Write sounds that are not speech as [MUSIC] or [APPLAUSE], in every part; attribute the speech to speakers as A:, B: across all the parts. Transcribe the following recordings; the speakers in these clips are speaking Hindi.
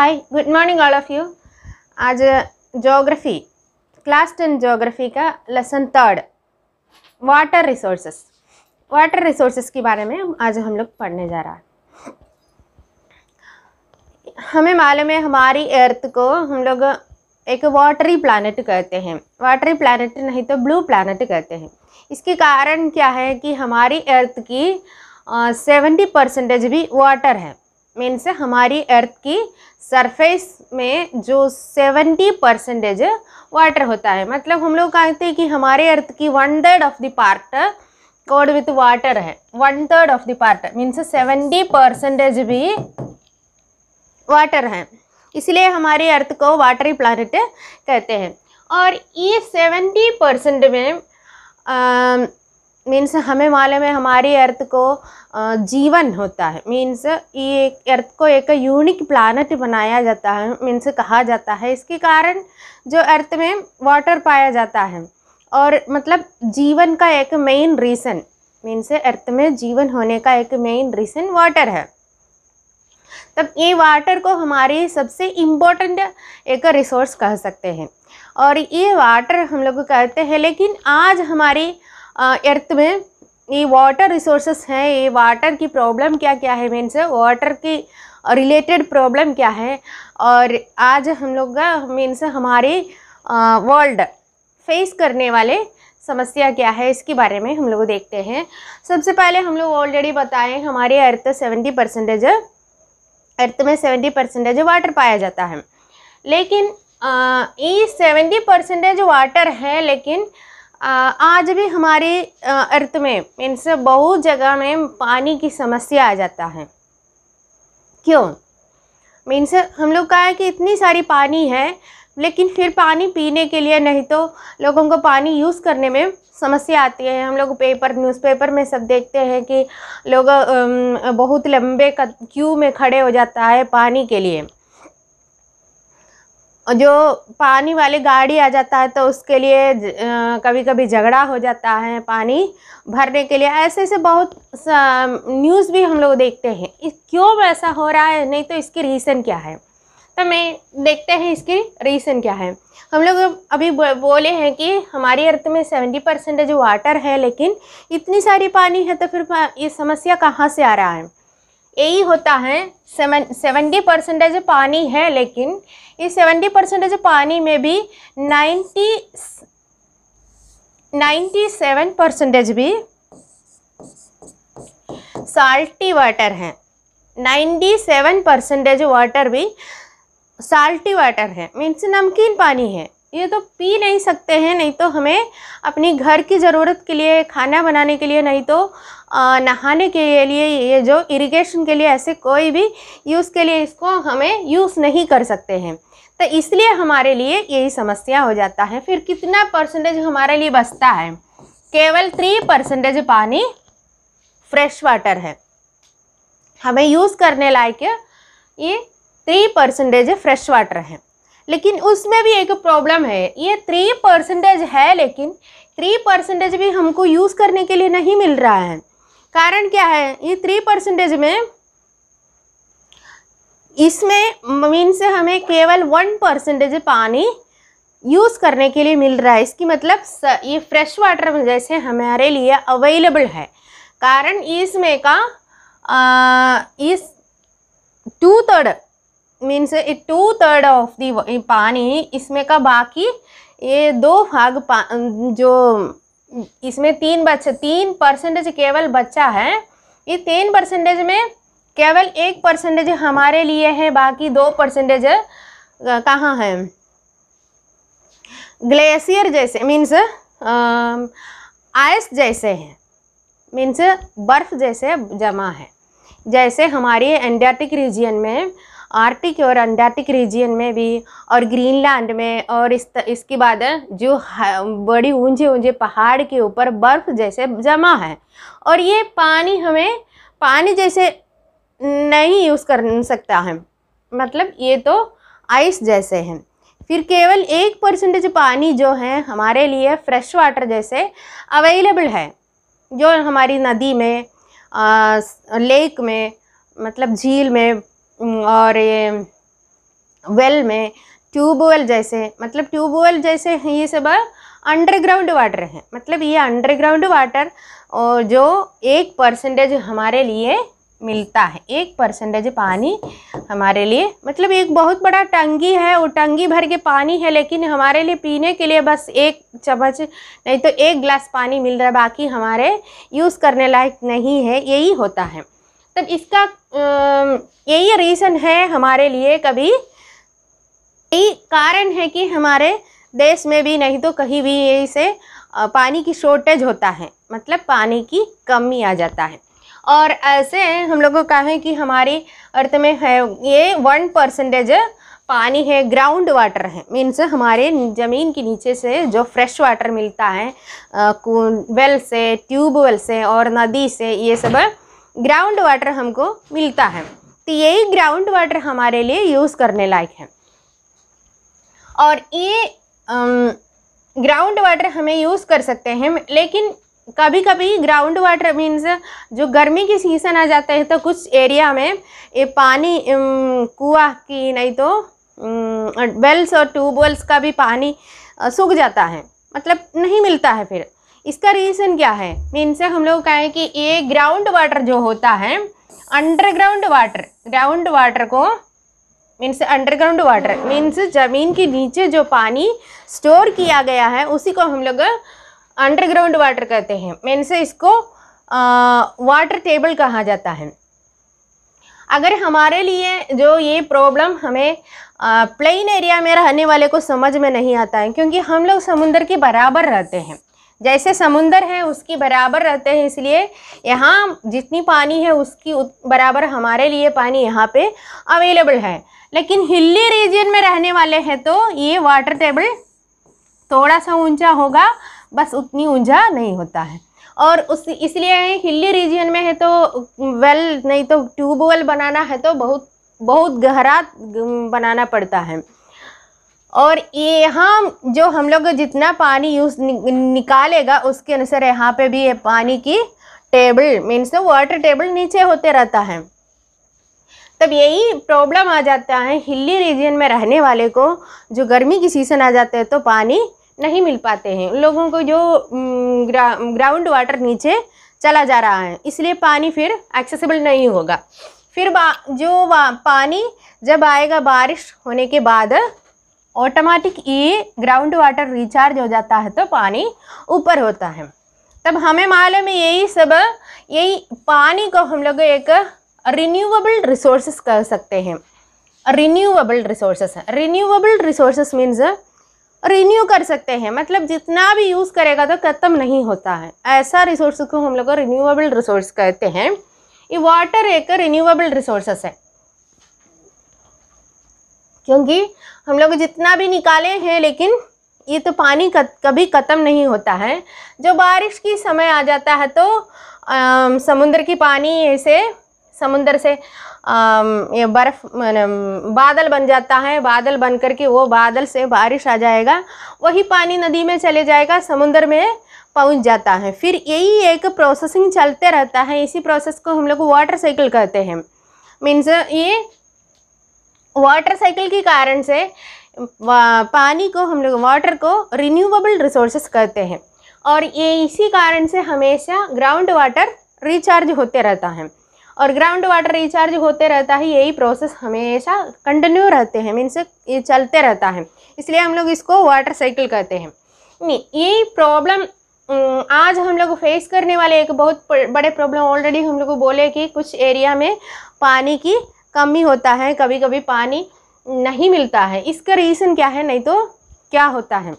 A: Hi good morning all of you आज जोग्राफी क्लास टेन जोग्राफी का lesson third water resources water resources के बारे में आज हम लोग पढ़ने जा रहा है हमें मालूम है हमारी अर्थ को हम लोग एक वाटरी प्लानट कहते हैं वाटरी प्लानट नहीं तो ब्लू प्लानट कहते हैं इसके कारण क्या है कि हमारी अर्थ की सेवेंटी परसेंटेज भी वाटर है मीन्स हमारी अर्थ की सरफेस में जो 70 परसेंटेज वाटर होता है मतलब हम लोग कहते हैं कि हमारे अर्थ की one third of the part code with water है one third of the part means 70 percentage भी वाटर है इसलिए हमारे अर्थ को वाटरी प्लानट कहते हैं और ये 70 परसेंट में मीन्स हमें मालूम है हमारी अर्थ को जीवन होता है मीन्स ये अर्थ को एक यूनिक प्लानट बनाया जाता है मीन्स कहा जाता है इसके कारण जो अर्थ में वाटर पाया जाता है और मतलब जीवन का एक मेन रीज़न मीन्स अर्थ में जीवन होने का एक मेन रीज़न वाटर है तब ये वाटर को हमारी सबसे इम्पोर्टेंट एक रिसोर्स कह सकते हैं और ये वाटर हम लोग कहते हैं लेकिन आज हमारी अर्थ में ये वाटर रिसोर्सेस हैं ये वाटर की प्रॉब्लम क्या क्या है मीन्स वाटर की रिलेटेड प्रॉब्लम क्या है और आज हम लोग का मीन्स हमारे वर्ल्ड फेस करने वाले समस्या क्या है इसके बारे में हम लोग देखते हैं सबसे पहले हम लोग ऑलरेडी बताएं हमारे अर्थ सेवेंटी परसेंटेज अर्थ में सेवेंटी परसेंटेज वाटर पाया जाता है लेकिन ये सेवेंटी परसेंटेज वाटर है लेकिन आज भी हमारे अर्थ में मीन्स बहुत जगह में पानी की समस्या आ जाता है क्यों मीन्स हम लोग का है कि इतनी सारी पानी है लेकिन फिर पानी पीने के लिए नहीं तो लोगों को पानी यूज़ करने में समस्या आती है हम लोग पेपर न्यूज़पेपर में सब देखते हैं कि लोग बहुत लंबे क्यू में खड़े हो जाता है पानी के लिए जो पानी वाली गाड़ी आ जाता है तो उसके लिए कभी कभी झगड़ा हो जाता है पानी भरने के लिए ऐसे ऐसे बहुत न्यूज़ भी हम लोग देखते हैं क्यों ऐसा हो रहा है नहीं तो इसकी रीज़न क्या है तो मैं देखते हैं इसकी रीज़न क्या है हम लोग अभी बोले हैं कि हमारी अर्थ में सेवेंटी परसेंटेज वाटर है लेकिन इतनी सारी पानी है तो फिर ये समस्या कहाँ से आ रहा है यही होता है सेवन सेवेंटी परसेंटेज पानी है लेकिन इस सेवेंटी परसेंटेज पानी में भी नाइन्टी नाइन्टी सेवन परसेंटेज भी साल्टी वाटर है नाइन्टी सेवन परसेंटेज वाटर भी साल्टी वाटर है मीन्स नमकीन पानी है ये तो पी नहीं सकते हैं नहीं तो हमें अपनी घर की ज़रूरत के लिए खाना बनाने के लिए नहीं तो नहाने के लिए ये जो इरिगेशन के लिए ऐसे कोई भी यूज़ के लिए इसको हमें यूज़ नहीं कर सकते हैं तो इसलिए हमारे लिए यही समस्या हो जाता है फिर कितना परसेंटेज हमारे लिए बचता है केवल थ्री परसेंटेज पानी फ्रेश वाटर है हमें यूज़ करने लायक ये थ्री परसेंटेज फ्रेश वाटर है लेकिन उसमें भी एक प्रॉब्लम है ये थ्री परसेंटेज है लेकिन थ्री परसेंटेज भी हमको यूज़ करने के लिए नहीं मिल रहा है कारण क्या है ये थ्री परसेंटेज में इसमें मीन से हमें केवल वन परसेंटेज पानी यूज़ करने के लिए मिल रहा है इसकी मतलब ये फ्रेश वाटर जैसे हमारे लिए अवेलेबल है कारण इसमें का आ, इस two third means two third of the पानी इसमें का बाकी ये दो भाग जो इसमें तीन बच्चे तीन परसेंटेज केवल बच्चा है ये तीन परसेंटेज में केवल एक परसेंटेज हमारे लिए है बाकी दो परसेंटेज कहाँ है ग्लेशियर जैसे मीन्स आइस जैसे है मीन्स बर्फ़ जैसे जमा है जैसे हमारे एंडियाटिक रीजन में आर्टिक और अंटार्कटिक रीजन में भी और ग्रीनलैंड में और इस इसके बाद जो बड़ी ऊंचे ऊंचे पहाड़ के ऊपर बर्फ जैसे जमा है और ये पानी हमें पानी जैसे नहीं यूज़ कर सकता है मतलब ये तो आइस जैसे हैं फिर केवल एक परसेंटेज पानी जो है हमारे लिए फ्रेश वाटर जैसे अवेलेबल है जो हमारी नदी में आ, लेक में मतलब झील में और ये वेल में ट्यूब वेल जैसे मतलब ट्यूबवेल जैसे ये सब अंडरग्राउंड वाटर है मतलब ये अंडरग्राउंड वाटर और जो एक परसेंटेज हमारे लिए मिलता है एक परसेंटेज पानी हमारे लिए मतलब एक बहुत बड़ा टंगी है वो टंगी भर के पानी है लेकिन हमारे लिए पीने के लिए बस एक चम्मच नहीं तो एक गिलास पानी मिल रहा है बाकी हमारे यूज़ करने लायक नहीं है यही होता है मतलब इसका यही रीज़न है हमारे लिए कभी यही कारण है कि हमारे देश में भी नहीं तो कहीं भी यही से पानी की शॉर्टेज होता है मतलब पानी की कमी आ जाता है और ऐसे हम लोगों का है कि हमारी अर्थ में है ये वन परसेंटेज पानी है ग्राउंड वाटर है मीन्स हमारे ज़मीन के नीचे से जो फ्रेश वाटर मिलता है वेल से ट्यूब वेल से और नदी से ये सब ग्राउंड वाटर हमको मिलता है तो यही ग्राउंड वाटर हमारे लिए यूज़ करने लायक है और ये ग्राउंड वाटर हमें यूज़ कर सकते हैं लेकिन कभी कभी ग्राउंड वाटर मीन्स जो गर्मी की सीज़न आ जाता है तो कुछ एरिया में ये पानी कुआ की नहीं तो वेल्स और ट्यूबवेल्स का भी पानी सूख जाता है मतलब नहीं मिलता है फिर इसका रीज़न क्या है मीन से हम लोग कहें कि ये ग्राउंड वाटर जो होता है अंडरग्राउंड वाटर ग्राउंड वाटर को मीन्स अंडरग्राउंड वाटर मीन्स ज़मीन के नीचे जो पानी स्टोर किया गया है उसी को हम लोग अंडरग्राउंड वाटर कहते हैं मीन्स इसको वाटर टेबल कहा जाता है अगर हमारे लिए जो ये प्रॉब्लम हमें प्लेन एरिया में रहने वाले को समझ में नहीं आता है क्योंकि हम लोग समुंदर के बराबर रहते हैं जैसे समुंदर है उसकी बराबर रहते हैं इसलिए यहाँ जितनी पानी है उसकी बराबर हमारे लिए पानी यहाँ पे अवेलेबल है लेकिन हिली रीजन में रहने वाले हैं तो ये वाटर टेबल थोड़ा सा ऊंचा होगा बस उतनी ऊंचा नहीं होता है और उस इसलिए हिली रीजन में है तो वेल नहीं तो ट्यूबवेल बनाना है तो बहुत बहुत गहरा बनाना पड़ता है और ये यहाँ जो हम लोग जितना पानी यूज निकालेगा उसके अनुसार यहाँ पे भी ये पानी की टेबल मीन्स वाटर टेबल नीचे होते रहता है तब यही प्रॉब्लम आ जाता है हिली रीजन में रहने वाले को जो गर्मी की सीज़न आ जाते हैं तो पानी नहीं मिल पाते हैं उन लोगों को जो ग्रा, ग्राउंड वाटर नीचे चला जा रहा है इसलिए पानी फिर एक्सेसिबल नहीं होगा फिर बा, जो बा, पानी जब आएगा बारिश होने के बाद ऑटोमेटिक ये ग्राउंड वाटर रिचार्ज हो जाता है तो पानी ऊपर होता है तब हमें मालूम है यही सब यही पानी को हम लोग एक रिन्यूएबल रिसोर्सेस कह सकते हैं renewable resources renewable resources means renew कर सकते हैं मतलब जितना भी यूज़ करेगा तो ख़त्म नहीं होता है ऐसा रिसोर्स को हम लोग रिन्यूएबल रिसोर्स कहते हैं ये वाटर एक रिन्यूएबल रिसोर्सेस है क्योंकि हम लोग जितना भी निकाले हैं लेकिन ये तो पानी कभी ख़त्म नहीं होता है जो बारिश की समय आ जाता है तो आ, समुद्र की पानी ऐसे समुद्र से ये बर्फ बादल बन जाता है बादल बन कर के वो बादल से बारिश आ जाएगा वही पानी नदी में चले जाएगा समुद्र में पहुंच जाता है फिर यही एक प्रोसेसिंग चलते रहता है इसी प्रोसेस को हम लोग वाटर साइकिल कहते हैं मीन्स ये वाटर साइकिल के कारण से पानी को हम लोग वाटर को रिन्यूएबल रिसोर्सेस कहते हैं और ये इसी कारण से हमेशा ग्राउंड वाटर रिचार्ज होते रहता है और ग्राउंड वाटर रिचार्ज होते रहता है यही प्रोसेस हमेशा कंटिन्यू रहते हैं मीन्स ये चलते रहता है इसलिए हम लोग इसको वाटर साइकिल कहते हैं नहीं यही प्रॉब्लम आज हम लोग फेस करने वाले एक बहुत बड़े प्रॉब्लम ऑलरेडी हम लोग बोले कि कुछ एरिया में पानी की कम ही होता है कभी कभी पानी नहीं मिलता है इसका रीज़न क्या है नहीं तो क्या होता है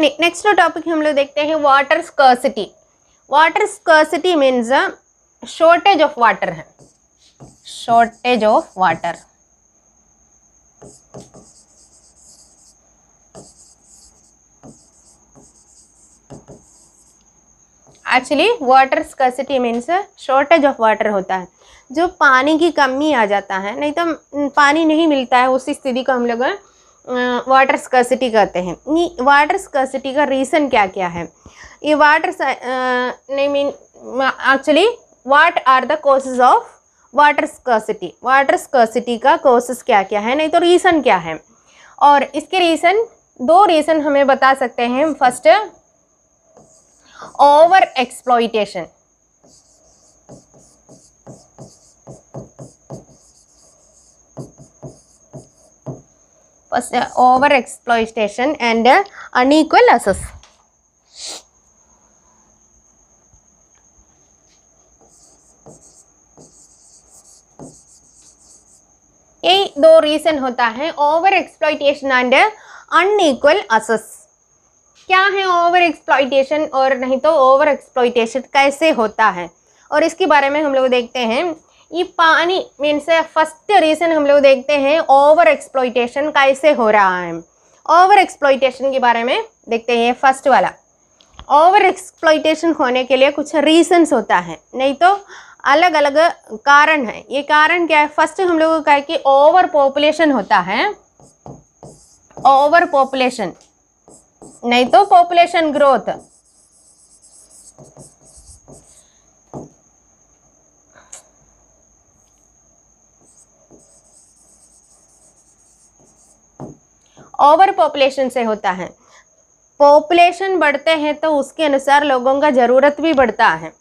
A: नेक्स्ट टॉपिक हम लोग देखते हैं water scarcity water scarcity means shortage of water है shortage of water actually water scarcity means shortage of water होता है जो पानी की कमी आ जाता है नहीं तो पानी नहीं मिलता है उसी स्थिति को हम लोग वाटर स्कर्सिटी कहते हैं वाटर स्कर्सिटी का रीज़न क्या क्या है ये वाटर नहीं mean actually what are the causes of water scarcity water scarcity का कोसेस क्या क्या है नहीं तो रीज़न क्या है और इसके रीज़न दो रीज़न हमें बता सकते हैं first over exploitation First, uh, over exploitation and uh, unequal access. यही दो रीज़न होता है over exploitation and unequal access क्या है ओवर एक्सप्लॉइटेशन और नहीं तो ओवर एक्सप्लॉइटेशन कैसे होता है और इसके बारे में हम लोग देखते हैं ये पानी मीन्स फर्स्ट रीज़न हम लोग देखते हैं ओवर एक्सप्लोइटेशन कैसे हो रहा है ओवर एक्सप्लोइटेशन के बारे में देखते हैं फर्स्ट वाला ओवर एक्सप्लोइटेशन होने के लिए कुछ रीजंस होता है नहीं तो अलग अलग कारण है ये कारण क्या है फर्स्ट हम लोग का है कि ओवर पॉपुलेशन होता है ओवर पॉपुलेशन नहीं तो पॉपुलेशन ग्रोथ ओवर पॉपुलेशन से होता है पॉपुलेशन बढ़ते हैं तो उसके अनुसार लोगों का ज़रूरत भी बढ़ता है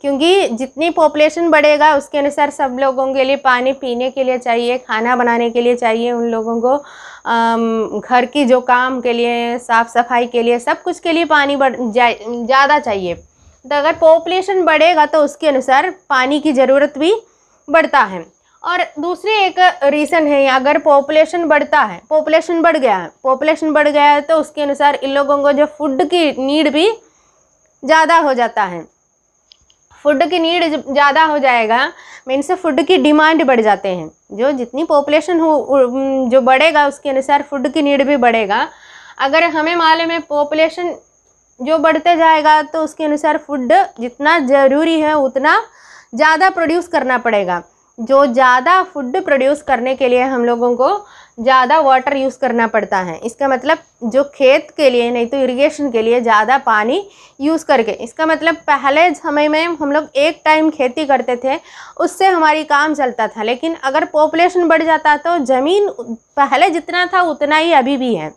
A: क्योंकि जितनी पॉपुलेशन बढ़ेगा उसके अनुसार सब लोगों के लिए पानी पीने के लिए चाहिए खाना बनाने के लिए चाहिए उन लोगों को घर की जो काम के लिए साफ़ सफाई के लिए सब कुछ के लिए पानी बढ़ ज़्यादा जा, चाहिए तो अगर पॉपुलेशन बढ़ेगा तो उसके अनुसार पानी की ज़रूरत भी बढ़ता है और दूसरी एक रीज़न है अगर पॉपुलेशन बढ़ता है पॉपुलेशन बढ़ गया है पॉपुलेशन बढ़ गया है तो उसके अनुसार इन लोगों को जो फूड की नीड भी ज़्यादा हो जाता है फूड की नीड ज़्यादा हो जाएगा मीन्स फूड की डिमांड बढ़ जाते हैं जो जितनी पॉपुलेशन हो जो बढ़ेगा उसके अनुसार फूड की नीड भी बढ़ेगा अगर हमें मालूम है पॉपुलेशन जो बढ़ते जाएगा तो उसके अनुसार फूड जितना ज़रूरी है उतना ज़्यादा प्रोड्यूस करना पड़ेगा जो ज़्यादा फूड प्रोड्यूस करने के लिए हम लोगों को ज़्यादा वाटर यूज़ करना पड़ता है इसका मतलब जो खेत के लिए नहीं तो इरिगेशन के लिए ज़्यादा पानी यूज़ करके इसका मतलब पहले समय में हम लोग एक टाइम खेती करते थे उससे हमारी काम चलता था लेकिन अगर पॉपुलेशन बढ़ जाता तो ज़मीन पहले जितना था उतना ही अभी भी है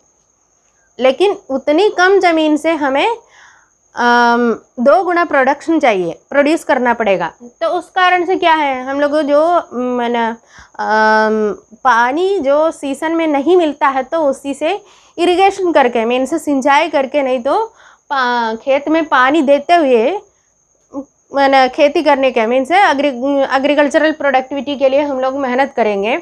A: लेकिन उतनी कम ज़मीन से हमें दो गुना प्रोडक्शन चाहिए प्रोड्यूस करना पड़ेगा तो उस कारण से क्या है हम लोग जो मैंने पानी जो सीज़न में नहीं मिलता है तो उसी से इरिगेशन करके मेन से सिंचाई करके नहीं तो खेत में पानी देते हुए मैंने खेती करने के मीन से अग्री एग्रीकल्चरल प्रोडक्टिविटी के लिए हम लोग मेहनत करेंगे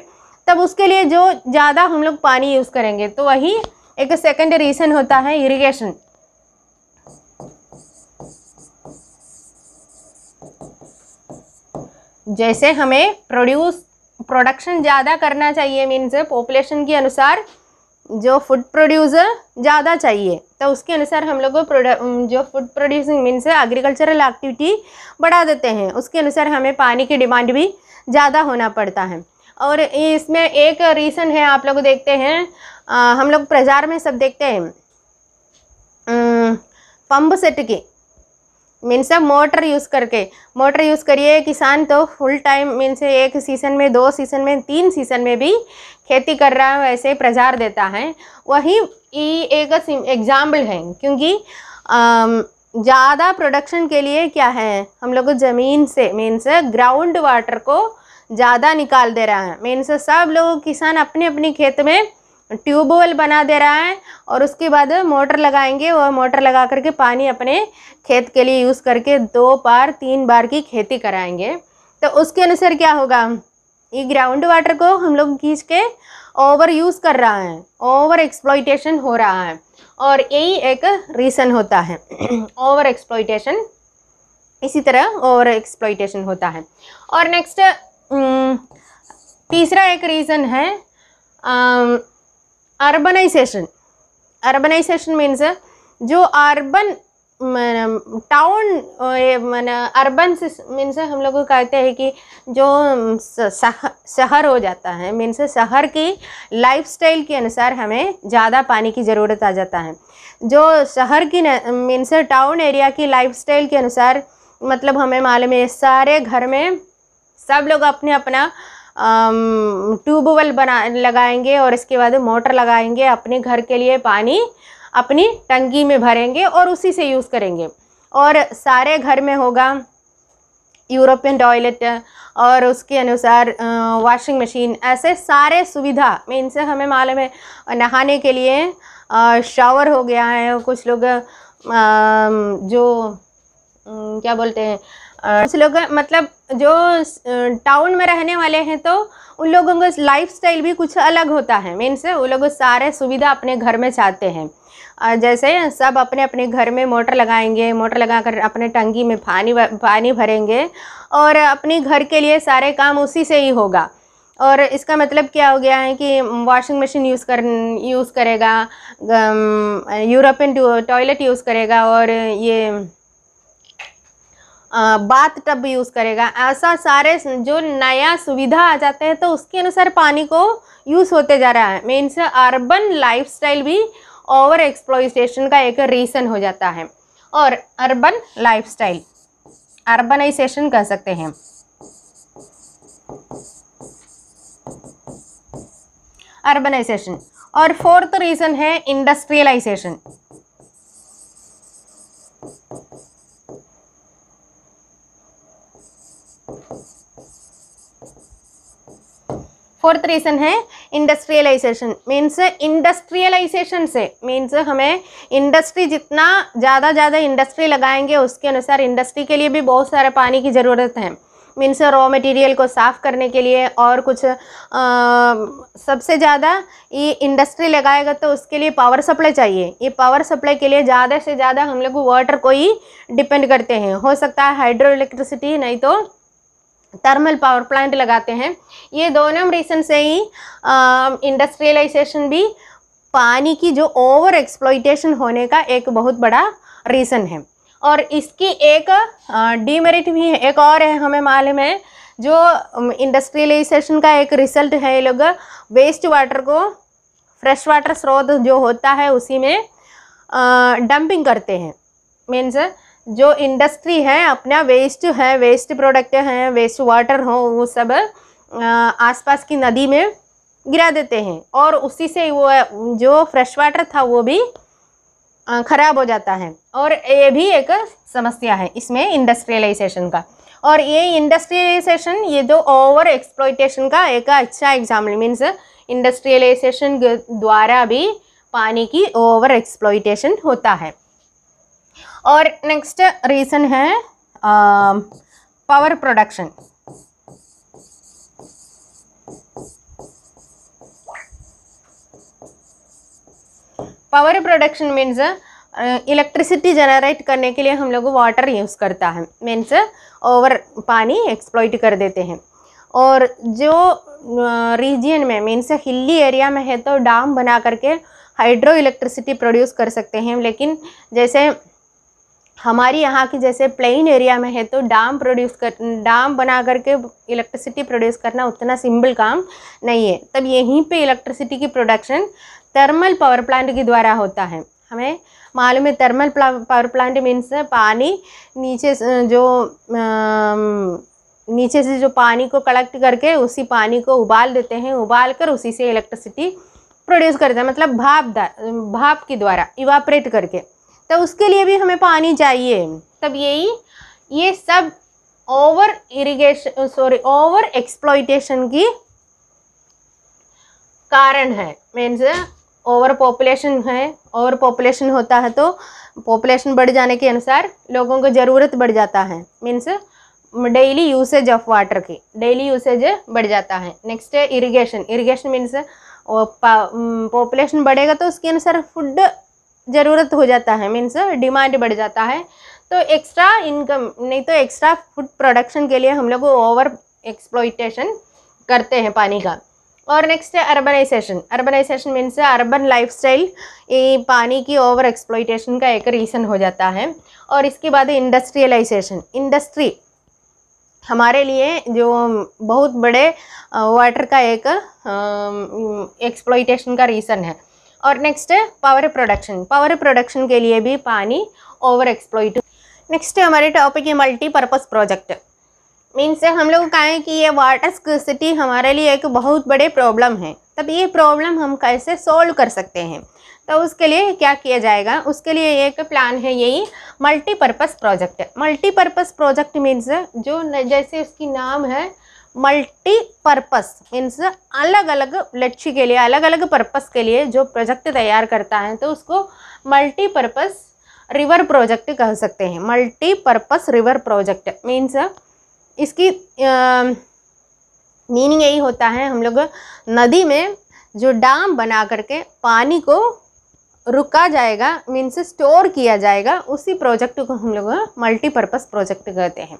A: तब उसके लिए जो ज़्यादा हम लोग पानी यूज़ करेंगे तो वही एक सेकेंड रीज़न होता है इरिगेशन जैसे हमें प्रोड्यूस प्रोडक्शन ज़्यादा करना चाहिए मीन्स पॉपुलेशन के अनुसार जो फूड प्रोड्यूसर ज़्यादा चाहिए तो उसके अनुसार हम लोग जो food producing means agricultural activity बढ़ा देते हैं उसके अनुसार हमें पानी की डिमांड भी ज़्यादा होना पड़ता है और इसमें एक रीज़न है आप लोग देखते हैं आ, हम लोग बाजार में सब देखते हैं पंप सेट की मीन्स मोटर यूज़ करके मोटर यूज़ करिए किसान तो फुल टाइम मीन्स एक सीज़न में दो सीज़न में तीन सीज़न में भी खेती कर रहा है वैसे प्रचार देता है वही एक एग्ज़ाम्पल है क्योंकि ज़्यादा प्रोडक्शन के लिए क्या है हम लोग ज़मीन से मीन्स ग्राउंड वाटर को ज़्यादा निकाल दे रहा है मीन्स सब लोग किसान अपने अपने खेत में ट्यूबवेल बना दे रहा है और उसके बाद मोटर लगाएंगे और मोटर लगा करके पानी अपने खेत के लिए यूज़ करके दो बार तीन बार की खेती कराएंगे तो उसके अनुसार क्या होगा ये ग्राउंड वाटर को हम लोग खींच के ओवर यूज़ कर रहा है ओवर एक्सप्लोइटेशन हो रहा है और यही एक रीज़न होता है ओवर [CLEARS THROAT] एक्सप्लोइटेशन इसी तरह ओवर एक्सप्लोइटेशन होता है और नेक्स्ट हम्म, तीसरा एक रीज़न है अर्बनाइजेशन urbanization मीन्स जो अर्बन टाउन मैंने अर्बन मीन्स हम लोग कहते हैं कि जो शहर हो जाता है मीन्स शहर की लाइफस्टाइल के अनुसार हमें ज़्यादा पानी की ज़रूरत आ जाता है जो शहर की मीन्स टाउन एरिया की लाइफस्टाइल के अनुसार मतलब हमें मालूम है सारे घर में सब लोग अपने अपना ट्यूबवेल बना लगाएंगे और इसके बाद मोटर लगाएंगे अपने घर के लिए पानी अपनी टंकी में भरेंगे और उसी से यूज़ करेंगे और सारे घर में होगा यूरोपियन टॉयलेट और उसके अनुसार वॉशिंग मशीन ऐसे सारे सुविधा में इनसे हमें मालूम है नहाने के लिए शावर हो गया है कुछ लोग जो क्या बोलते हैं कुछ लोग मतलब जो टाउन में रहने वाले हैं तो उन लोगों का लाइफस्टाइल भी कुछ अलग होता है मीन्स वो लोग सारे सुविधा अपने घर में चाहते हैं जैसे सब अपने अपने घर में मोटर लगाएंगे मोटर लगाकर अपने टंकी में पानी पानी भरेंगे और अपने घर के लिए सारे काम उसी से ही होगा और इसका मतलब क्या हो गया है कि वॉशिंग मशीन यूज़ कर यूज़ करेगा यूरोपियन टॉयलेट यूज़ करेगा और ये बात टब यूज़ करेगा ऐसा सारे जो नया सुविधा आ जाते हैं तो उसके अनुसार पानी को यूज़ होते जा रहा है मीन्स अर्बन लाइफस्टाइल भी ओवर एक्सप्लोइटेशन का एक रीज़न हो जाता है और अर्बन लाइफस्टाइल अर्बनाइजेशन कह सकते हैं अर्बनाइजेशन और फोर्थ रीज़न है इंडस्ट्रियलाइजेशन फोर्थ रीज़न है इंडस्ट्रियलाइजेशन मीन्स इंडस्ट्रियलाइजेशन से मीन्स हमें इंडस्ट्री जितना ज़्यादा ज़्यादा इंडस्ट्री लगाएंगे उसके अनुसार इंडस्ट्री के लिए भी बहुत सारे पानी की ज़रूरत है मीन्स रॉ मटेरियल को साफ़ करने के लिए और कुछ आ, सबसे ज़्यादा ये इंडस्ट्री लगाएगा तो उसके लिए पावर सप्लाई चाहिए ये पावर सप्लाई के लिए ज़्यादा से ज़्यादा हम लोग वाटर को ही डिपेंड करते हैं हो सकता है हाइड्रो इलेक्ट्रिसिटी नहीं तो थर्मल पावर प्लांट लगाते हैं ये दोनों रीज़न से ही इंडस्ट्रियलाइजेशन भी पानी की जो ओवर एक्सप्लोइटेशन होने का एक बहुत बड़ा रीज़न है और इसकी एक डीमेरिट भी है एक और है हमें मालूम है जो इंडस्ट्रियलाइजेशन का एक रिजल्ट है ये लोग वेस्ट वाटर को फ्रेश वाटर स्रोत जो होता है उसी में डंपिंग करते हैं मीन्स जो इंडस्ट्री है अपना वेस्ट है वेस्ट प्रोडक्ट हैं वेस्ट वाटर हो वो सब आसपास की नदी में गिरा देते हैं और उसी से वो जो फ्रेश वाटर था वो भी ख़राब हो जाता है और ये भी एक समस्या है इसमें इंडस्ट्रियलाइजेशन का और ये इंडस्ट्रियलाइजेशन ये जो ओवर एक्सप्लोइटेशन का एक अच्छा एग्जाम्पल मीन्स इंडस्ट्रियलाइजेशन द्वारा भी पानी की ओवर एक्सप्लोइटेशन होता है और नेक्स्ट रीज़न है power production power production means electricity generate करने के लिए हम लोग वाटर यूज़ करता है मीन्स ओवर uh, पानी एक्सप्लॉइट कर देते हैं और जो रीजन uh, में मीन्स हिली एरिया में है तो डैम बना करके हाइड्रो इलेक्ट्रिसिटी प्रोड्यूस कर सकते हैं लेकिन जैसे हमारे यहाँ की जैसे प्लेन एरिया में है तो डाम प्रोड्यूस कर डाम बना करके इलेक्ट्रिसिटी प्रोड्यूस करना उतना सिंपल काम नहीं है तब यहीं पे इलेक्ट्रिसिटी की प्रोडक्शन थर्मल पावर प्लांट के द्वारा होता है हमें मालूम है थर्मल पावर प्लांट मीन्स पानी नीचे जो नीचे से जो पानी को कलेक्ट करके उसी पानी को उबाल देते हैं उबाल कर उसी से इलेक्ट्रिसिटी प्रोड्यूस करते हैं मतलब भाप भाप के द्वारा इवापरेट करके तो उसके लिए भी हमें पानी चाहिए तब यही ये सब over irrigation sorry over exploitation की कारण है मीन्स ओवर पॉपुलेशन है ओवर पॉपुलेशन होता है तो पॉपुलेशन बढ़ जाने के अनुसार लोगों को ज़रूरत बढ़ जाता है means daily usage of water की डेली यूसेज बढ़ जाता है नेक्स्ट है इरीगेशन इरीगेशन मीन्स पॉपुलेशन बढ़ेगा तो उसके अनुसार फूड ज़रूरत हो जाता है मीन्स डिमांड बढ़ जाता है तो एक्स्ट्रा इनकम नहीं तो एक्स्ट्रा फूड प्रोडक्शन के लिए हम लोग ओवर एक्सप्लोइटेशन करते हैं पानी का और नेक्स्ट है urbanization urbanization means urban lifestyle ये पानी की ओवर एक्सप्लोइटेशन का एक रीज़न हो जाता है और इसके बाद इंडस्ट्रियलाइजेशन इंडस्ट्री हमारे लिए जो बहुत बड़े वाटर uh, का एक एक्सप्लोइटेशन um, का रीज़न है और नेक्स्ट है पावर प्रोडक्शन पावर प्रोडक्शन के लिए भी पानी ओवर एक्सप्लोइट नेक्स्ट हमारे टॉपिक है मल्टीपर्पज़ प्रोजेक्ट मीन्स हम लोग कहें कि ये वाटर स्कर्सिटी हमारे लिए एक बहुत बड़े प्रॉब्लम है तब ये प्रॉब्लम हम कैसे सॉल्व कर सकते हैं तो उसके लिए क्या किया जाएगा उसके लिए एक प्लान है यही multipurpose project multipurpose project means जो जैसे उसकी नाम है मल्टीपर्पस मीन्स अलग अलग लक्ष्य के लिए अलग अलग पर्पस के लिए जो प्रोजेक्ट तैयार करता है तो उसको मल्टीपर्पस रिवर प्रोजेक्ट कह सकते हैं मल्टीपर्पस रिवर प्रोजेक्ट मीन्स इसकी मीनिंग यही होता है हम लोग नदी में जो डैम बना करके पानी को रुका जाएगा मीन्स स्टोर किया जाएगा उसी प्रोजेक्ट को हम लोग मल्टीपर्पज़ प्रोजेक्ट कहते हैं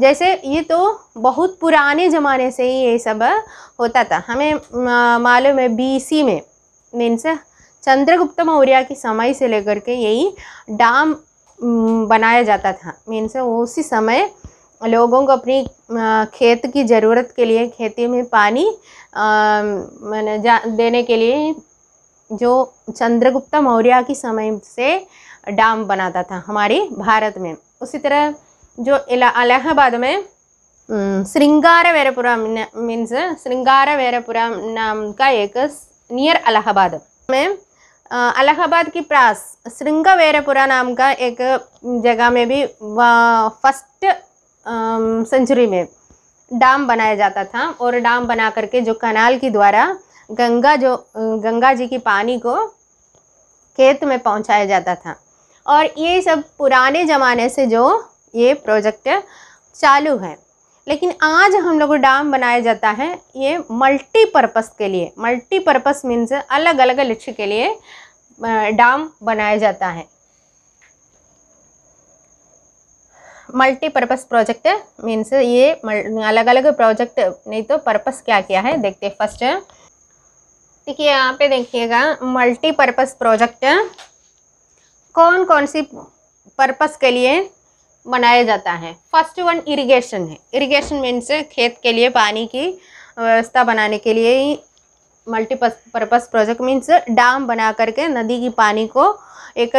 A: जैसे ये तो बहुत पुराने ज़माने से ही ये सब होता था हमें मालूम है बीसी में मीन्स चंद्रगुप्त मौर्य के समय से लेकर के यही डाम बनाया जाता था मीन्स उसी समय लोगों को अपनी खेत की ज़रूरत के लिए खेती में पानी मैंने देने के लिए जो चंद्रगुप्त मौर्य के समय से डाम बनाता था हमारे भारत में उसी तरह जो इला अलाहाबाद में मीन मीन्स वेरपुरा नाम का एक नियर अलाहाबाद में अलाहाबाद की प्रास वेरपुरा नाम का एक जगह में भी फर्स्ट सेंचुरी में डैम बनाया जाता था और डैम बना करके जो कनाल के द्वारा गंगा जो गंगा जी की पानी को खेत में पहुंचाया जाता था और ये सब पुराने ज़माने से जो ये प्रोजेक्ट चालू है लेकिन आज हम लोग डाम बनाया जाता है ये मल्टीपर्पज़ के लिए मल्टीपर्पज़ मीन्स अलग अलग लक्ष्य के लिए डाम बनाया जाता है मल्टीपर्पज़ प्रोजेक्ट मीन्स ये अलग अलग प्रोजेक्ट नहीं तो पर्पस क्या क्या है देखते फर्स्ट देखिए यहाँ पे देखिएगा मल्टीपर्पज़ प्रोजेक्ट कौन कौन सी पर्पस के लिए मनाया जाता है फर्स्ट वन इरिगेशन है इरिगेशन मीन्स खेत के लिए पानी की व्यवस्था बनाने के लिए ही मल्टीपर्पज़ प्रोजेक्ट मीन्स डैम बना करके नदी की पानी को एक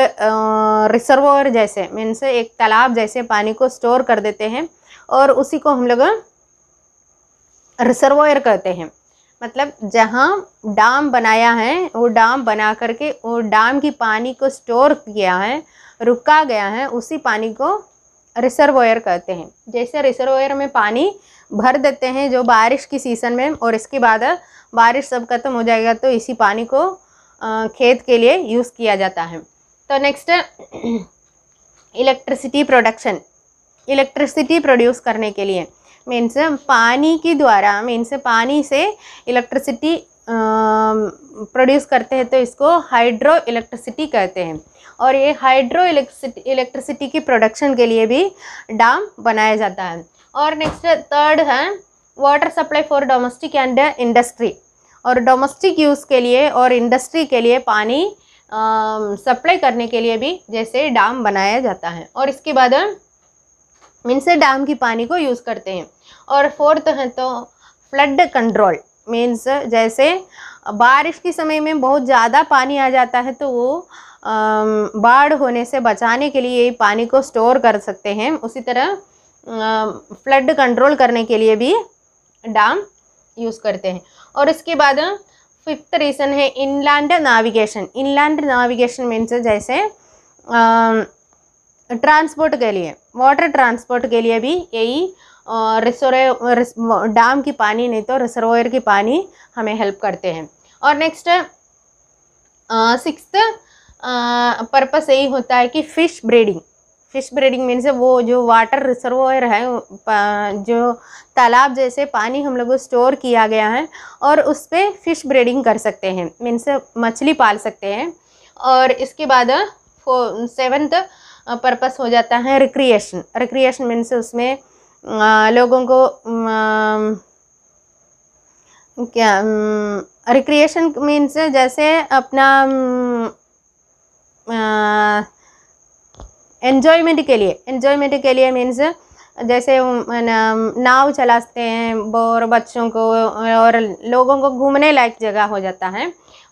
A: रिसर्वर जैसे मीन्स एक तालाब जैसे पानी को स्टोर कर देते हैं और उसी को हम लोग रिसर्वर करते हैं मतलब जहाँ डैम बनाया है वो डैम बना करके वो डैम की पानी को स्टोर किया है रुका गया है उसी पानी को रिसर्वोयर कहते हैं जैसे रिसर्वोयर में पानी भर देते हैं जो बारिश की सीज़न में और इसके बाद बारिश सब खत्म हो जाएगा तो इसी पानी को खेत के लिए यूज़ किया जाता है तो next electricity production electricity produce करने के लिए मीन्स पानी के द्वारा मीन्स पानी से इलेक्ट्रिसिटी प्रोड्यूस करते हैं तो इसको हाइड्रो इलेक्ट्रिसिटी कहते हैं और ये हाइड्रो इलेक्ट्रिसिटी की प्रोडक्शन के लिए भी डाम बनाया जाता है और नेक्स्ट थर्ड है water supply for domestic and industry और डोमेस्टिक यूज़ के लिए और इंडस्ट्री के लिए पानी सप्लाई करने के लिए भी जैसे डैम बनाया जाता है और इसके बाद इनसे डैम की पानी को यूज़ करते हैं और फोर्थ है तो फ्लड कंट्रोल मीन्स जैसे बारिश के समय में बहुत ज़्यादा पानी आ जाता है तो वो बाढ़ होने से बचाने के लिए पानी को स्टोर कर सकते हैं उसी तरह फ्लड कंट्रोल करने के लिए भी डैम यूज़ करते हैं और इसके बाद फिफ्थ रीज़न है inland navigation inland navigation means जैसे ट्रांसपोर्ट के लिए वाटर ट्रांसपोर्ट के लिए भी यही रिसोरे डैम की पानी नहीं तो रिसर्वोयर की पानी हमें हेल्प करते हैं और नेक्स्ट सिक्स पर्पस यही होता है कि fish breeding fish breeding means वो जो वाटर रिसर्वोयर है जो तालाब जैसे पानी हम लोग को स्टोर किया गया है और उस पर फिश ब्रीडिंग कर सकते हैं मीन्स मछली पाल सकते हैं और इसके बाद सेवन्थ पर्पस हो जाता है रिक्रिएशन रिक्रिएशन मीन्स उसमें लोगों को क्या रिक्रिएशन मीन्स जैसे अपना एन्जॉयमेंट के लिए एन्जॉयमेंट के लिए मीन्स जैसे नाव चलाते हैं और बच्चों को और लोगों को घूमने लायक जगह हो जाता है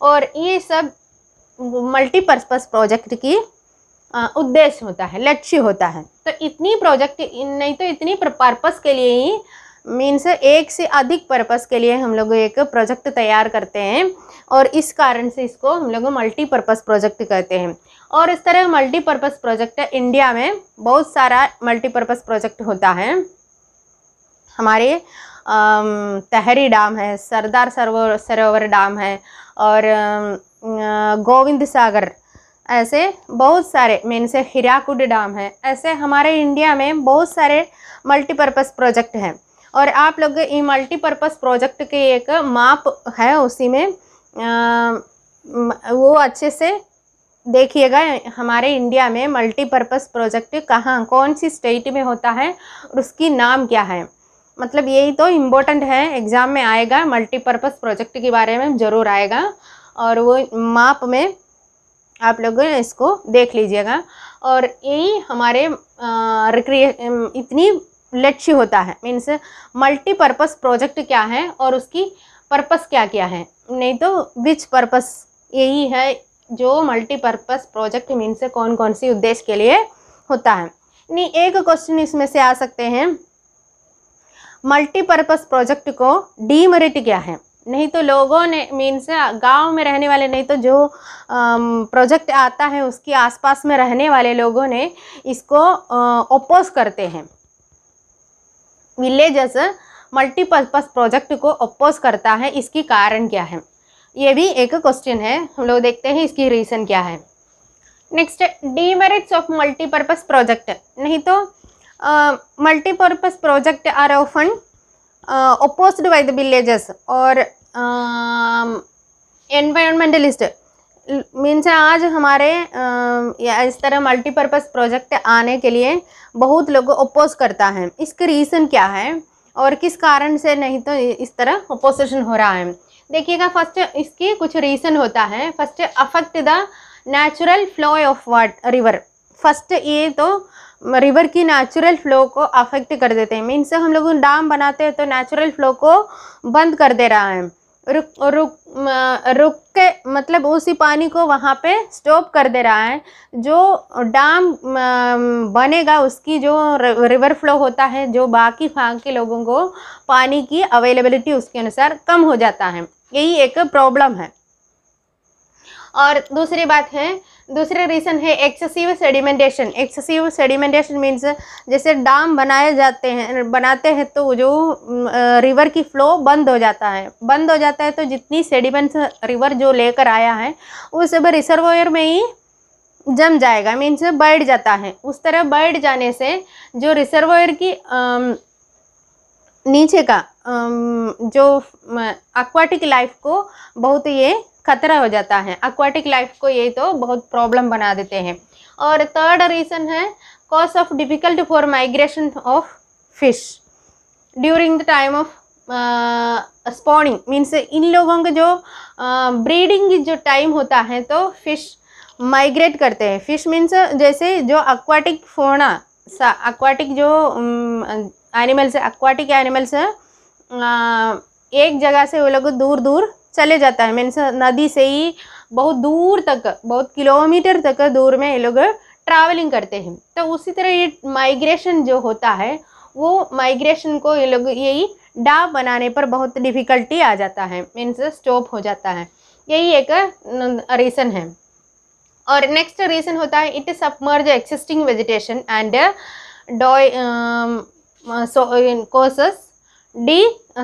A: और ये सब मल्टीपर्पज़ प्रोजेक्ट की उद्देश्य होता है लक्ष्य होता है तो इतनी प्रोजेक्ट नहीं तो इतनी पर्पस के लिए ही मीन्स एक से अधिक पर्पस के लिए हम लोग एक प्रोजेक्ट तैयार करते हैं और इस कारण से इसको हम लोग मल्टीपर्पज़ प्रोजेक्ट कहते हैं और इस तरह मल्टीपर्पज़ प्रोजेक्ट इंडिया में बहुत सारा मल्टीपर्पज़ प्रोजेक्ट होता है हमारे तहरी डैम है सरदार सरोवर सरोवर डैम है और गोविंद सागर ऐसे बहुत सारे मेन से हिराकुड डैम है ऐसे हमारे इंडिया में बहुत सारे मल्टीपर्पज़ प्रोजेक्ट हैं और आप लोग ये मल्टीपर्पज़ प्रोजेक्ट के एक माप है उसी में आ, वो अच्छे से देखिएगा हमारे इंडिया में मल्टीपर्पज़ प्रोजेक्ट कहाँ कौन सी स्टेट में होता है और उसकी नाम क्या है मतलब यही तो इम्पोर्टेंट है एग्ज़ाम में आएगा मल्टीपर्पज़ प्रोजेक्ट के बारे में ज़रूर आएगा और वो माप में आप लोग इसको देख लीजिएगा और यही हमारे रिक्रिए इतनी लक्ष्य होता है मीन्स मल्टीपर्पस प्रोजेक्ट क्या है और उसकी पर्पस क्या क्या है नहीं तो विच पर्पस यही है जो मल्टीपर्पस प्रोजेक्ट मीन्स कौन कौन सी उद्देश्य के लिए होता है नहीं एक क्वेश्चन इसमें से आ सकते हैं मल्टीपर्पस प्रोजेक्ट को डीमरिट क्या है नहीं तो लोगों ने मीन्स गांव में रहने वाले नहीं तो जो प्रोजेक्ट आता है उसके आसपास में रहने वाले लोगों ने इसको ओपोज करते हैं विलेजस मल्टीपर्पज़ प्रोजेक्ट को ओपोज करता है इसकी कारण क्या है ये भी एक क्वेश्चन है हम लोग देखते हैं इसकी रीज़न क्या है next demerits of multipurpose project नहीं तो multipurpose project are often uh, opposed by the villagers or um, environmentalist means आज हमारे um, इस तरह मल्टीपर्पज़ प्रोजेक्ट आने के लिए बहुत लोग अपोज करता है इसके रीज़न क्या है और किस कारण से नहीं तो इस तरह अपोजिशन हो रहा है देखिएगा फर्स्ट इसके कुछ रीज़न होता है first affect the natural flow of water river first ये तो रिवर की नेचुरल फ्लो को अफेक्ट कर देते हैं मीन्स हम लोग डाम बनाते हैं तो नेचुरल फ्लो को बंद कर दे रहा है रुक रुक रुक के मतलब उसी पानी को वहाँ पे स्टॉप कर दे रहा है जो डाम बनेगा उसकी जो रिवर फ्लो होता है जो बाकी फाँग के लोगों को पानी की अवेलेबिलिटी उसके अनुसार कम हो जाता है यही एक प्रॉब्लम है और दूसरी बात है दूसरा रीज़न है excessive sedimentation excessive sedimentation means जैसे डैम बनाए जाते हैं बनाते हैं तो जो रिवर की फ्लो बंद हो जाता है बंद हो जाता है तो जितनी सेडिमेंट्स रिवर जो लेकर आया है वो सब रिसर्वोयर में ही जम जाएगा मीन्स बैठ जाता है उस तरह बैठ जाने से जो रिसर्वोयर की आम, नीचे का जो एक्वाटिक लाइफ को बहुत ये खतरा हो जाता है एक्वाटिक लाइफ को ये तो बहुत प्रॉब्लम बना देते हैं और थर्ड रीज़न है cause of difficult for migration of fish during the time of spawning means इन लोगों के जो ब्रीडिंग uh, जो टाइम होता है तो फिश माइग्रेट करते हैं फिश मीन्स जैसे जो एक्वाटिक फोना सा अक्वाटिक जो एनिमल्स एक्वाटिक एनिमल्स एक जगह से वो लोग दूर दूर चले जाता है मीन्स नदी से ही बहुत दूर तक बहुत किलोमीटर तक दूर में ये लोग ट्रैवलिंग करते हैं तो उसी तरह ये माइग्रेशन जो होता है वो माइग्रेशन को ये लोग यही डा बनाने पर बहुत डिफ़िकल्टी आ जाता है मीन्स स्टॉप हो जाता है यही एक रीज़न है और नेक्स्ट रीज़न होता है it submerge existing vegetation and die causes the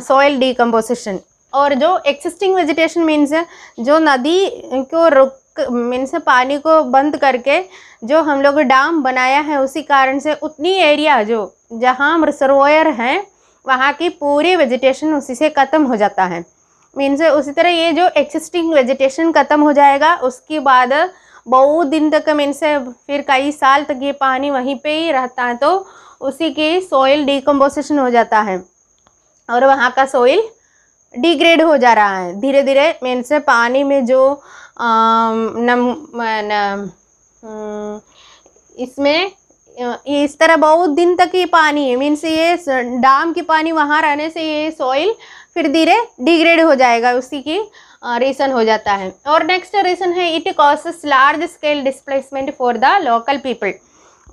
A: soil decomposition और जो एक्सिस्टिंग वेजिटेशन मीन्स जो नदी को रुक मीन्स पानी को बंद करके जो हम लोग डैम बनाया है उसी कारण से उतनी एरिया जो जहाँ सरोवर हैं वहाँ की पूरी वेजिटेशन उसी से ख़त्म हो जाता है मीन्स उसी तरह ये जो एक्सिस्टिंग वेजिटेशन ख़त्म हो जाएगा उसके बाद बहुत दिन तक मीन्स फिर कई साल तक ये पानी वहीं पे ही रहता है तो उसी की सॉइल डिकम्पोजिशन हो जाता है और वहाँ का सॉइल डिग्रेड हो जा रहा है धीरे धीरे मेन से पानी में जो नम इसमें इस तरह बहुत दिन तक ये पानी है मीन्स ये डाम की पानी वहाँ रहने से ये सॉइल फिर धीरे डिग्रेड हो जाएगा उसी की रीज़न हो जाता है और नेक्स्ट रीज़न है it causes large scale displacement for the local people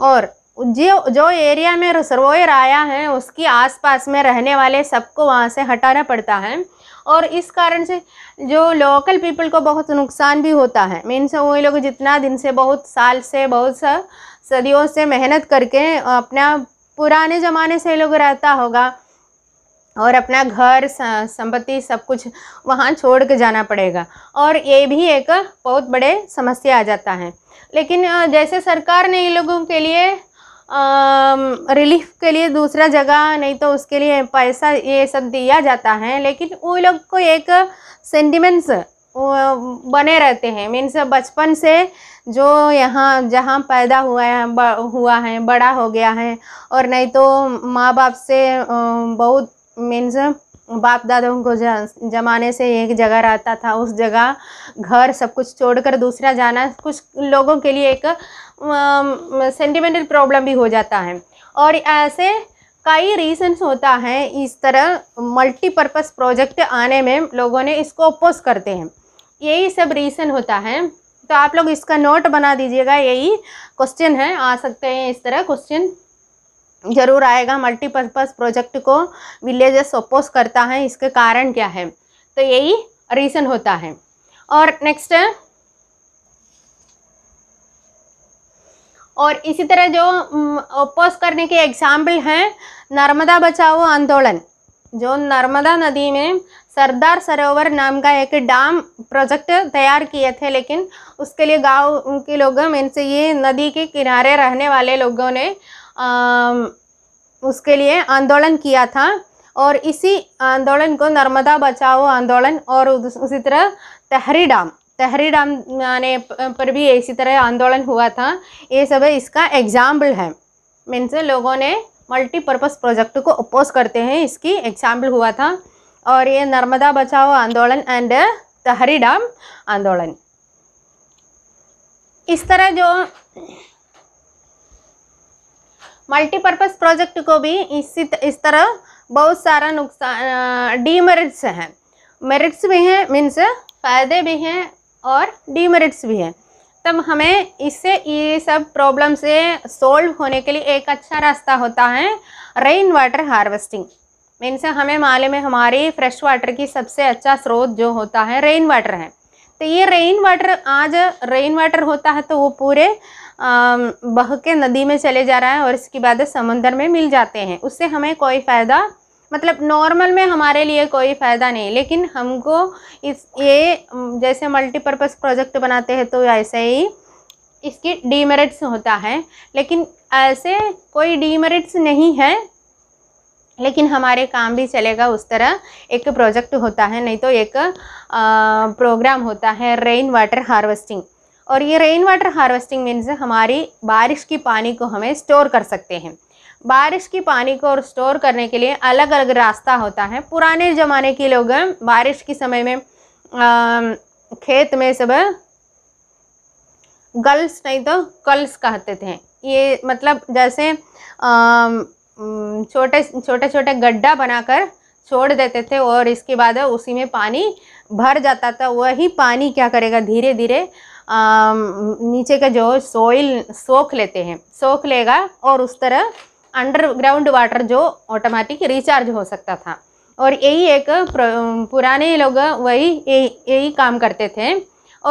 A: और जो जो एरिया में रिजर्वोयर आया है उसकी आसपास में रहने वाले सबको वहाँ से हटाना पड़ता है और इस कारण से जो लोकल पीपल को बहुत नुकसान भी होता है मीन्स वो लोग जितना दिन से बहुत साल से बहुत सा सदियों से मेहनत करके अपना पुराने ज़माने से लोग रहता होगा और अपना घर संपत्ति सब कुछ वहाँ छोड़ के जाना पड़ेगा और ये भी एक बहुत बड़े समस्या आ जाता है लेकिन जैसे सरकार ने इन लोगों के लिए रिलीफ के लिए दूसरा जगह नहीं तो उसके लिए पैसा ये सब दिया जाता है लेकिन उन लोग को एक सेंटिमेंट्स बने रहते हैं मीन्स बचपन से जो यहाँ जहाँ पैदा हुआ है हुआ है बड़ा हो गया है और नहीं तो माँ बाप से बहुत मीन्स बाप दादों को जमाने से एक जगह रहता था उस जगह घर सब कुछ छोड़कर दूसरा जाना कुछ लोगों के लिए एक सेंटिमेंटल प्रॉब्लम भी हो जाता है और ऐसे कई रीजंस होता है इस तरह मल्टीपर्पज़ प्रोजेक्ट आने में लोगों ने इसको अपोज करते हैं यही सब रीज़न होता है तो आप लोग इसका नोट बना दीजिएगा यही क्वेश्चन है आ सकते हैं इस तरह क्वेश्चन ज़रूर आएगा मल्टीपर्पज़ प्रोजेक्ट को विलेजेस अपोज करता है इसके कारण क्या है तो यही रीज़न होता है और नेक्स्ट और इसी तरह जो अपोज करने के एग्जाम्पल हैं नर्मदा बचाओ आंदोलन जो नर्मदा नदी में सरदार सरोवर नाम का एक डैम प्रोजेक्ट तैयार किए थे लेकिन उसके लिए गांव के लोगों में से ये नदी के किनारे रहने वाले लोगों ने आ, उसके लिए आंदोलन किया था और इसी आंदोलन को नर्मदा बचाओ आंदोलन और उसी तरह तहरी डैम तहरीर आने पर भी इसी तरह आंदोलन हुआ था ये सब इसका एग्जाम्पल है मीन्स लोगों ने मल्टीपर्पज़ प्रोजेक्ट को अपोज करते हैं इसकी एग्जाम्पल हुआ था और ये नर्मदा बचाओ आंदोलन एंड तहरी डैम आंदोलन इस तरह जो मल्टीपर्पज़ प्रोजेक्ट को भी इसी इस तरह बहुत सारा नुकसान डीमेरिट्स हैं मेरिट्स भी हैं मीन्स फ़ायदे भी हैं और डीमेरिट्स भी है तब हमें इससे ये सब प्रॉब्लम से सोल्व होने के लिए एक अच्छा रास्ता होता है रेन वाटर हार्वेस्टिंग मीन्स हमें मालूम है हमारी फ्रेश वाटर की सबसे अच्छा स्रोत जो होता है रेन वाटर है तो ये रेन वाटर आज रेन वाटर होता है तो वो पूरे बह के नदी में चले जा रहा है और इसके बाद समंदर में मिल जाते हैं उससे हमें कोई फ़ायदा मतलब नॉर्मल में हमारे लिए कोई फ़ायदा नहीं लेकिन हमको इस ये जैसे मल्टीपर्पज़ प्रोजेक्ट बनाते हैं तो ऐसे ही इसकी डीमेरिट्स होता है लेकिन ऐसे कोई डीमेरिट्स नहीं है लेकिन हमारे काम भी चलेगा उस तरह एक प्रोजेक्ट होता है नहीं तो एक आ, प्रोग्राम होता है रेन वाटर हार्वेस्टिंग और ये रेन वाटर हार्वेस्टिंग मीन्स हमारी बारिश की पानी को हमें स्टोर कर सकते हैं बारिश की पानी को स्टोर करने के लिए अलग अलग रास्ता होता है पुराने ज़माने के लोग बारिश के समय में आ, खेत में सब गल्स नहीं तो कल्स कहते थे ये मतलब जैसे छोटे छोटे छोटे गड्ढा बनाकर छोड़ देते थे और इसके बाद उसी में पानी भर जाता था वही पानी क्या करेगा धीरे धीरे नीचे का जो सोइल सोख लेते हैं सोख लेगा और उस तरह अंडरग्राउंड वाटर जो ऑटोमेटिक रिचार्ज हो सकता था और यही एक पुराने लोग वही यही काम करते थे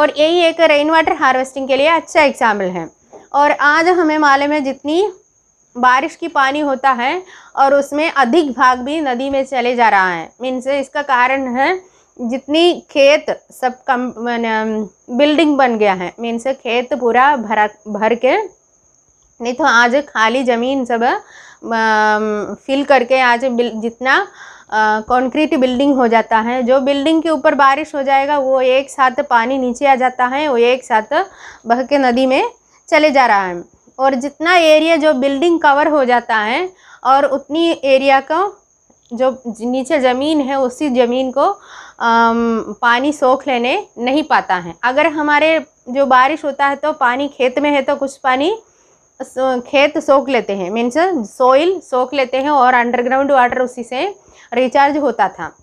A: और यही एक रेन वाटर हार्वेस्टिंग के लिए अच्छा एग्जाम्पल है और आज हमें मालूम है जितनी बारिश की पानी होता है और उसमें अधिक भाग भी नदी में चले जा रहा है मीन्स इसका कारण है जितनी खेत सब कम बिल्डिंग बन गया है मीन्स खेत पूरा भरा भर के नहीं तो आज खाली ज़मीन सब फिल करके आज जितना कॉन्क्रीट बिल्डिंग हो जाता है जो बिल्डिंग के ऊपर बारिश हो जाएगा वो एक साथ पानी नीचे आ जाता है वो एक साथ बह के नदी में चले जा रहा है और जितना एरिया जो बिल्डिंग कवर हो जाता है और उतनी एरिया का जो नीचे ज़मीन है उसी ज़मीन को आम, पानी सोख लेने नहीं पाता है अगर हमारे जो बारिश होता है तो पानी खेत में है तो कुछ पानी खेत सोख लेते हैं मीन्स सोइल सोख लेते हैं और अंडरग्राउंड वाटर उसी से रिचार्ज होता था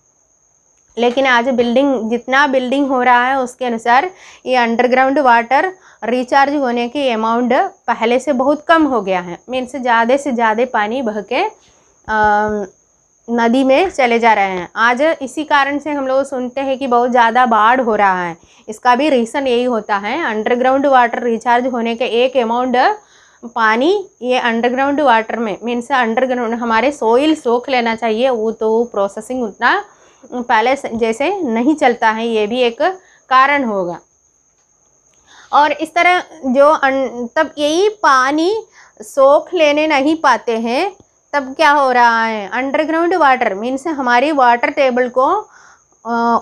A: लेकिन आज बिल्डिंग जितना बिल्डिंग हो रहा है उसके अनुसार ये अंडरग्राउंड वाटर रिचार्ज होने की अमाउंट पहले से बहुत कम हो गया है मीन्स ज़्यादा से ज़्यादा पानी बह के नदी में चले जा रहे हैं आज इसी कारण से हम लोग सुनते हैं कि बहुत ज़्यादा बाढ़ हो रहा है इसका भी रीज़न यही होता है अंडरग्राउंड वाटर रिचार्ज होने के एक अमाउंट पानी ये अंडरग्राउंड वाटर में मीन्स अंडरग्राउंड हमारे सोइल सोख लेना चाहिए वो तो प्रोसेसिंग उतना पहले जैसे नहीं चलता है ये भी एक कारण होगा और इस तरह जो तब यही पानी सोख लेने नहीं पाते हैं तब क्या हो रहा है अंडरग्राउंड वाटर मीन्स हमारी वाटर टेबल को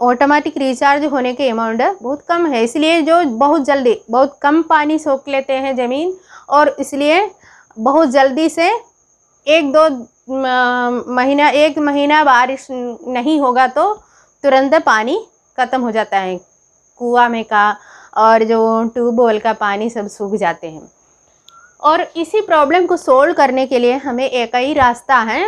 A: ऑटोमेटिक रिचार्ज होने के अमाउंट बहुत कम है इसलिए जो बहुत जल्दी बहुत कम पानी सोख लेते हैं ज़मीन और इसलिए बहुत जल्दी से एक दो महीना एक महीना बारिश नहीं होगा तो तुरंत पानी ख़त्म हो जाता है कुआ में का और जो ट्यूबवेल का पानी सब सूख जाते हैं और इसी प्रॉब्लम को सोल्व करने के लिए हमें एक ही रास्ता है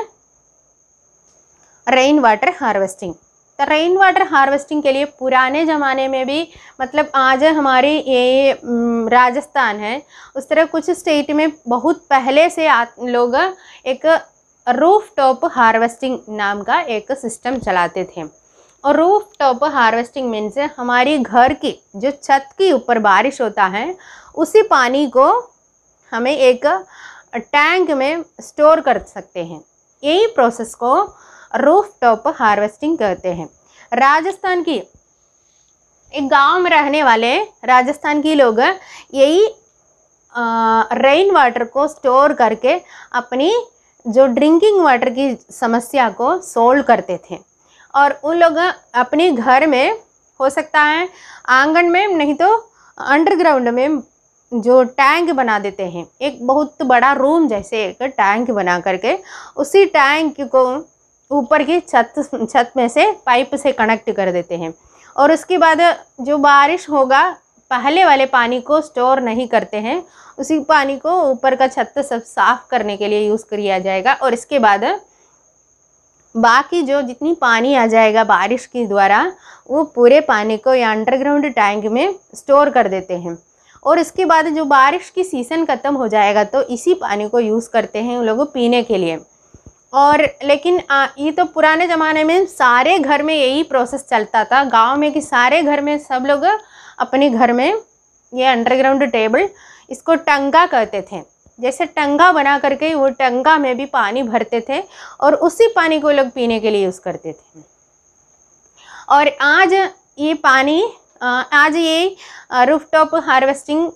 A: रेन वाटर हार्वेस्टिंग तो रेन वाटर हार्वेस्टिंग के लिए पुराने ज़माने में भी मतलब आज हमारे ये राजस्थान है उस तरह कुछ स्टेट में बहुत पहले से लोग एक रूफ टॉप हार्वेस्टिंग नाम का एक सिस्टम चलाते थे और रूफ टॉप हार्वेस्टिंग मीन्स हमारी घर की जो छत के ऊपर बारिश होता है उसी पानी को हमें एक टैंक में स्टोर कर सकते हैं यही प्रोसेस को रूफ टॉप हार्वेस्टिंग कहते हैं राजस्थान की एक गांव में रहने वाले राजस्थान की लोग यही रेन वाटर को स्टोर करके अपनी जो ड्रिंकिंग वाटर की समस्या को सोल्व करते थे और उन लोग अपने घर में हो सकता है आंगन में नहीं तो अंडरग्राउंड में जो टैंक बना देते हैं एक बहुत बड़ा रूम जैसे एक टैंक बना करके उसी टैंक को ऊपर की छत छत में से पाइप से कनेक्ट कर देते हैं और उसके बाद जो बारिश होगा पहले वाले पानी को स्टोर नहीं करते हैं उसी पानी को ऊपर का छत सब साफ करने के लिए यूज़ किया जाएगा और इसके बाद बाकी जो जितनी पानी आ जाएगा बारिश के द्वारा वो पूरे पानी को या अंडरग्राउंड टैंक में स्टोर कर देते हैं और इसके बाद जो बारिश की सीज़न ख़त्म हो जाएगा तो इसी पानी को यूज़ करते हैं उन लोगों पीने के लिए और लेकिन आ, ये तो पुराने ज़माने में सारे घर में यही प्रोसेस चलता था गांव में कि सारे घर में सब लोग अपने घर में ये अंडरग्राउंड टेबल इसको टंगा कहते थे जैसे टंगा बना करके वो टंगा में भी पानी भरते थे और उसी पानी को लोग पीने के लिए यूज़ करते थे और आज ये पानी आज ये रूफ टॉप हार्वेस्टिंग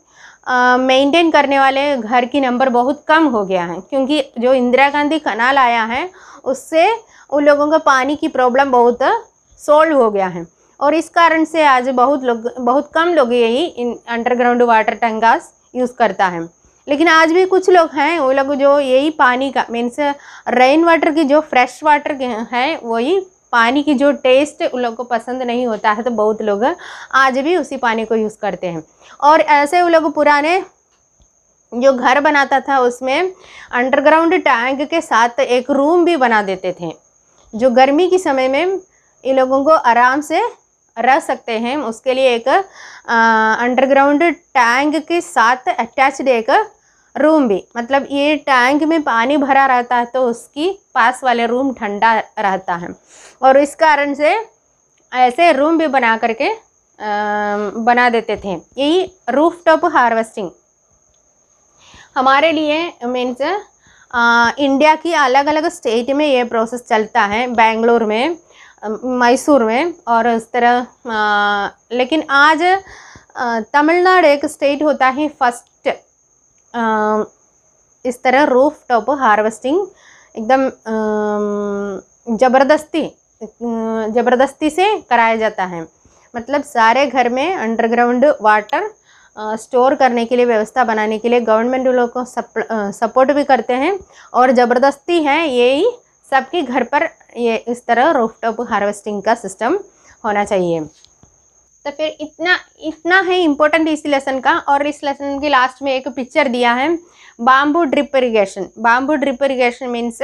A: मेंटेन करने वाले घर की नंबर बहुत कम हो गया है क्योंकि जो इंदिरा गांधी कनाल आया है उससे उन लोगों का पानी की प्रॉब्लम बहुत सोल्व हो गया है और इस कारण से आज बहुत लोग बहुत कम लोग यही इन अंडरग्राउंड वाटर टैंकास यूज़ करता है लेकिन आज भी कुछ लोग हैं वो लोग जो यही पानी का मीन्स रेन वाटर की जो फ्रेश वाटर हैं वही पानी की जो टेस्ट उन लोग को पसंद नहीं होता है तो बहुत लोग आज भी उसी पानी को यूज़ करते हैं और ऐसे उन लोग पुराने जो घर बनाता था उसमें अंडरग्राउंड टैंक के साथ एक रूम भी बना देते थे जो गर्मी के समय में इन लोगों को आराम से रह सकते हैं उसके लिए एक अंडरग्राउंड टैंक के साथ अटैच्ड एक रूम भी मतलब ये टैंक में पानी भरा रहता है तो उसकी पास वाले रूम ठंडा रहता है और इस कारण से ऐसे रूम भी बना करके आ, बना देते थे यही रूफ टॉप हार्वेस्टिंग हमारे लिए मीन्स इंडिया की अलग अलग स्टेट में ये प्रोसेस चलता है बेंगलोर में मैसूर में और इस तरह लेकिन आज तमिलनाडु एक स्टेट होता है फर्स्ट इस तरह रूफ टॉप हार्वेस्टिंग एकदम ज़बरदस्ती ज़बरदस्ती से कराया जाता है मतलब सारे घर में अंडरग्राउंड वाटर स्टोर करने के लिए व्यवस्था बनाने के लिए गवर्नमेंट लोगों को सप, सपोर्ट भी करते हैं और ज़बरदस्ती है यही सबके घर पर ये इस तरह रूफ़ टॉप हार्वेस्टिंग का सिस्टम होना चाहिए तो फिर इतना इतना है इम्पोर्टेंट इस लेसन का और इस लेसन के लास्ट में एक पिक्चर दिया है bamboo drip irrigation bamboo drip irrigation means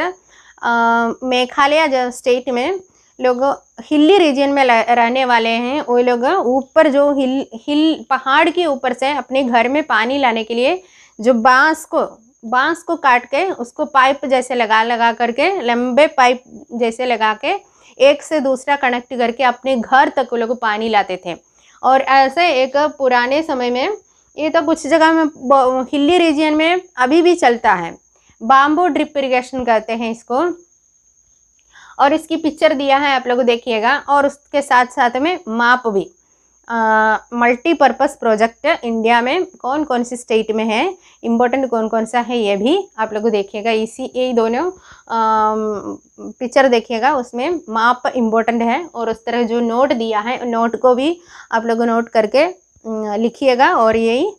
A: Meghalaya जो स्टेट में लोग हिली रीजन में रहने वाले हैं वो लोग ऊपर जो हिल हिल पहाड़ के ऊपर से अपने घर में पानी लाने के लिए जो बांस को बांस को काट के उसको पाइप जैसे लगा लगा करके लंबे पाइप जैसे लगा के एक से दूसरा कनेक्ट करके अपने घर तक वो लोग पानी लाते थे और ऐसे एक पुराने समय में ये तो कुछ जगह में हिली रीजन में अभी भी चलता है बाम्बू ड्रिप इरीगेशन कहते हैं इसको और इसकी पिक्चर दिया है आप लोग देखिएगा और उसके साथ साथ में माप भी मल्टीपर्पज़ प्रोजेक्ट इंडिया में कौन कौन से स्टेट में है इम्पोर्टेंट कौन कौन सा है ये भी आप लोग देखिएगा इसी यही दोनों पिक्चर देखिएगा उसमें माप इम्पोर्टेंट है और उस तरह जो नोट दिया है नोट को भी आप लोग नोट करके लिखिएगा और यही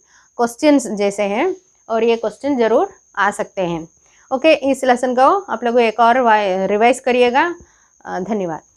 A: क्वेश्चन जैसे हैं और ये क्वेश्चन ज़रूर आ सकते हैं ओके इस लेसन को आप लोग एक और रिवाइज करिएगा धन्यवाद